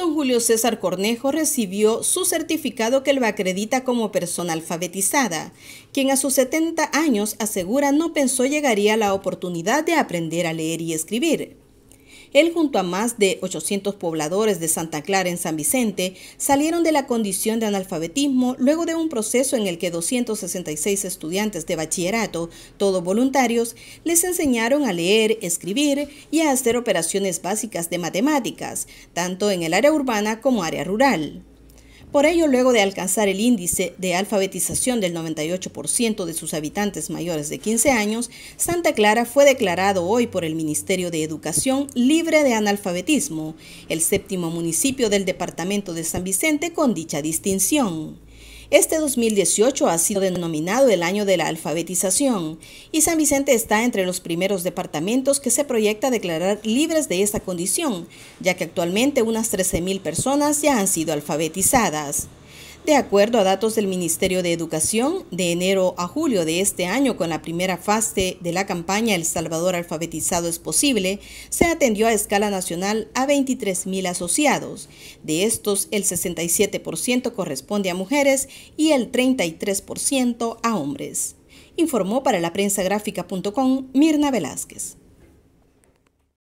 Don Julio César Cornejo recibió su certificado que lo acredita como persona alfabetizada, quien a sus 70 años asegura no pensó llegaría la oportunidad de aprender a leer y escribir. Él junto a más de 800 pobladores de Santa Clara en San Vicente salieron de la condición de analfabetismo luego de un proceso en el que 266 estudiantes de bachillerato, todos voluntarios, les enseñaron a leer, escribir y a hacer operaciones básicas de matemáticas, tanto en el área urbana como área rural. Por ello, luego de alcanzar el índice de alfabetización del 98% de sus habitantes mayores de 15 años, Santa Clara fue declarado hoy por el Ministerio de Educación libre de analfabetismo, el séptimo municipio del departamento de San Vicente con dicha distinción. Este 2018 ha sido denominado el año de la alfabetización y San Vicente está entre los primeros departamentos que se proyecta declarar libres de esta condición, ya que actualmente unas 13.000 personas ya han sido alfabetizadas. De acuerdo a datos del Ministerio de Educación, de enero a julio de este año, con la primera fase de la campaña El Salvador Alfabetizado es Posible, se atendió a escala nacional a 23.000 asociados. De estos, el 67% corresponde a mujeres y el 33% a hombres. Informó para la prensa gráfica.com Mirna Velázquez.